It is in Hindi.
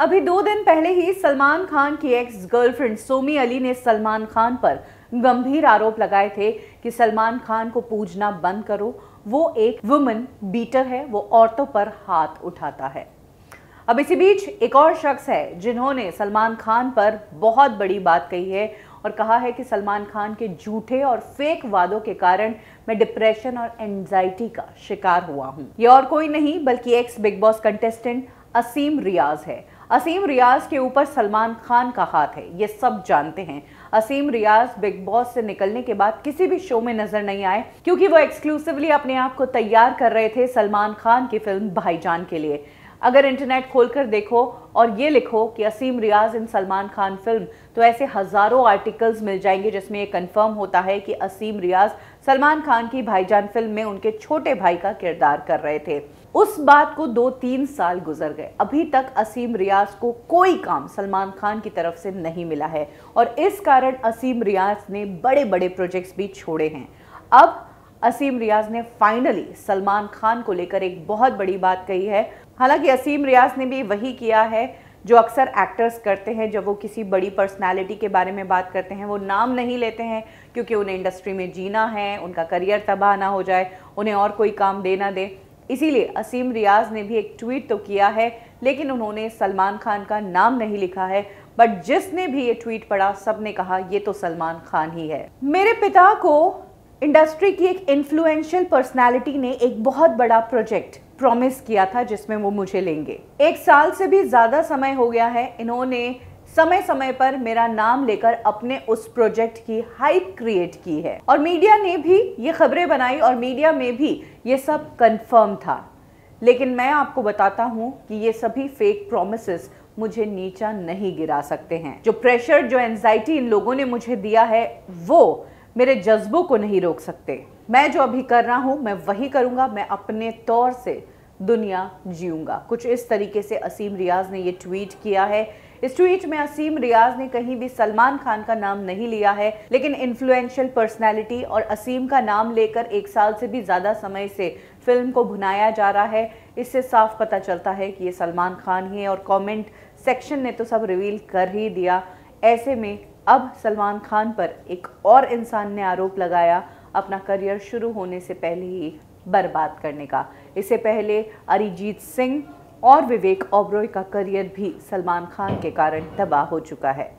अभी दो दिन पहले ही सलमान खान की एक्स गर्लफ्रेंड सोमी अली ने सलमान खान पर गंभीर आरोप लगाए थे कि सलमान खान को पूजना बंद करो वो एक वुमन बीटर है वो औरतों पर हाथ उठाता है अब इसी बीच एक और शख्स है जिन्होंने सलमान खान पर बहुत बड़ी बात कही है और कहा है कि सलमान खान के झूठे और फेक वादों के कारण मैं डिप्रेशन और एंजाइटी का शिकार हुआ हूँ ये और कोई नहीं बल्कि एक्स बिग बॉस कंटेस्टेंट असीम रियाज है असीम रियाज के ऊपर सलमान खान का हाथ है ये सब जानते हैं असीम रियाज बिग बॉस से निकलने के बाद किसी भी शो में नजर नहीं आए क्योंकि वो एक्सक्लूसिवली अपने आप को तैयार कर रहे थे सलमान खान की फिल्म भाईजान के लिए अगर इंटरनेट खोलकर देखो और ये लिखो कि असीम रियाज इन सलमान खान फिल्म तो ऐसे हज़ारों आर्टिकल्स मिल जाएंगे जिसमें ये कंफर्म होता है कि असीम रियाज सलमान खान की भाईजान फिल्म में उनके छोटे भाई का किरदार कर रहे थे उस बात को दो तीन साल गुजर गए अभी तक असीम रियाज को कोई काम सलमान खान की तरफ से नहीं मिला है और इस कारण असीम रियाज ने बड़े बड़े प्रोजेक्ट्स भी छोड़े हैं अब असीम रियाज ने फाइनली सलमान खान को लेकर एक बहुत बड़ी बात कही है हालांकि असीम रियाज ने भी वही किया है जो अक्सर एक्टर्स करते हैं जब वो किसी बड़ी पर्सनालिटी के बारे में बात करते हैं वो नाम नहीं लेते हैं क्योंकि उन्हें इंडस्ट्री में जीना है उनका करियर तबाह ना हो जाए उन्हें और कोई काम देना दे इसीलिए असीम रियाज ने भी एक ट्वीट तो किया है लेकिन उन्होंने सलमान खान का नाम नहीं लिखा है बट जिसने भी ये ट्वीट पढ़ा सबने कहा ये तो सलमान खान ही है मेरे पिता को इंडस्ट्री की एक इन्फ्लुएंशियल पर्सनालिटी ने एक बहुत बड़ा प्रोजेक्ट प्रॉमिस किया था जिसमें वो मुझे लेंगे एक साल से भी ज़्यादा समय हो गया है इन्होंने समय समय पर मेरा नाम लेकर अपने उस प्रोजेक्ट की हाइप क्रिएट की है और मीडिया ने भी ये खबरें बनाई और मीडिया में भी ये सब कंफर्म था लेकिन मैं आपको बताता हूँ कि ये सभी फेक प्रोमिस मुझे नीचा नहीं गिरा सकते हैं जो प्रेशर जो एनजाइटी इन लोगों ने मुझे दिया है वो मेरे जज्बों को नहीं रोक सकते मैं जो अभी कर रहा हूँ मैं वही करूंगा मैं अपने तौर से दुनिया जीऊँगा कुछ इस तरीके से असीम रियाज ने ये ट्वीट किया है इस ट्वीट में असीम रियाज ने कहीं भी सलमान खान का नाम नहीं लिया है लेकिन इन्फ्लुएंशियल पर्सनैलिटी और असीम का नाम लेकर एक साल से भी ज़्यादा समय से फिल्म को भुनाया जा रहा है इससे साफ पता चलता है कि ये सलमान खान ही है और कमेंट सेक्शन ने तो सब रिवील कर ही दिया ऐसे में अब सलमान खान पर एक और इंसान ने आरोप लगाया अपना करियर शुरू होने से पहले ही बर्बाद करने का इससे पहले अरिजीत सिंह और विवेक ओबरॉय का करियर भी सलमान खान के कारण तबाह हो चुका है